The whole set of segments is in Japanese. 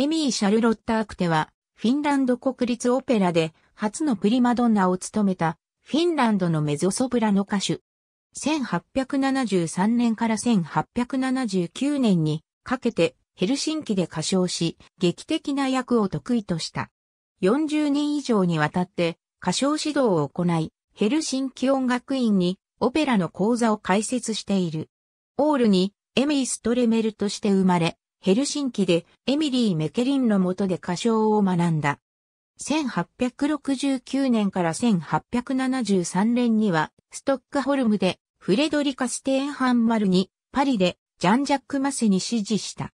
エミー・シャルロッタ・アクテは、フィンランド国立オペラで初のプリマドンナを務めた、フィンランドのメゾソプラの歌手。1873年から1879年にかけてヘルシンキで歌唱し、劇的な役を得意とした。40年以上にわたって歌唱指導を行い、ヘルシンキ音楽院にオペラの講座を開設している。オールにエミー・ストレメルとして生まれ、ヘルシンキでエミリー・メケリンの下で歌唱を学んだ。1869年から1873年には、ストックホルムでフレドリカ・ステーンハンマルに、パリでジャン・ジャック・マセに指示した。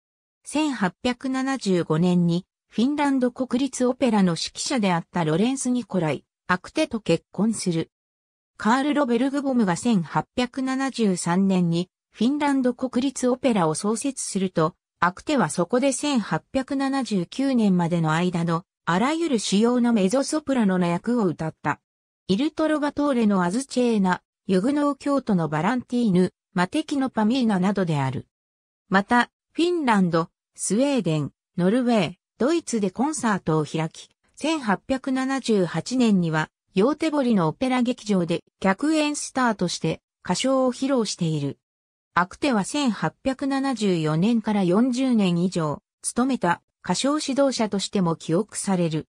1875年に、フィンランド国立オペラの指揮者であったロレンス・ニコライ、アクテと結婚する。カール・ロベルグボムが1873年にフィンランド国立オペラを創設すると、アクテはそこで1879年までの間のあらゆる主要なメゾソプラノの役を歌った。イルトロバトーレのアズチェーナ、ユグノー京都のバランティーヌ、マテキのパミーナなどである。また、フィンランド、スウェーデン、ノルウェー、ドイツでコンサートを開き、1878年には、ヨーテボリのオペラ劇場で客演スターとして歌唱を披露している。アクテは1874年から40年以上、務めた歌唱指導者としても記憶される。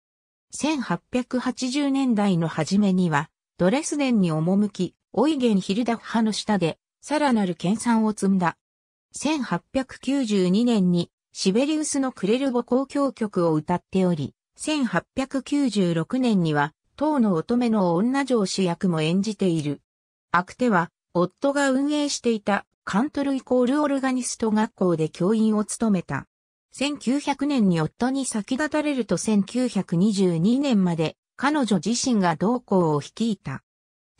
1880年代の初めには、ドレスデンに赴き、オイゲン・ヒルダッハの下で、さらなる研鑽を積んだ。1892年に、シベリウスのクレルボ交響曲を歌っており、1896年には、当の乙女の女上司役も演じている。アクテは、夫が運営していたカントルイコールオルガニスト学校で教員を務めた。1900年に夫に先立たれると1922年まで彼女自身が同校を率いた。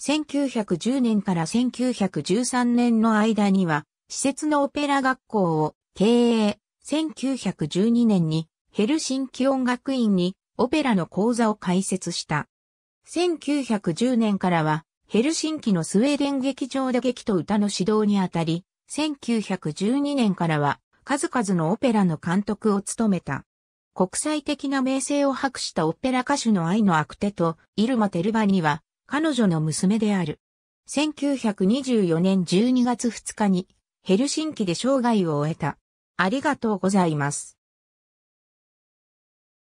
1910年から1913年の間には施設のオペラ学校を経営。1912年にヘルシンキ音楽院にオペラの講座を開設した。1910年からはヘルシンキのスウェーデン劇場で劇と歌の指導にあたり、1912年からは数々のオペラの監督を務めた。国際的な名声を博したオペラ歌手の愛のアクテと、イルマ・テルバニは、彼女の娘である。1924年12月2日に、ヘルシンキで生涯を終えた。ありがとうございます。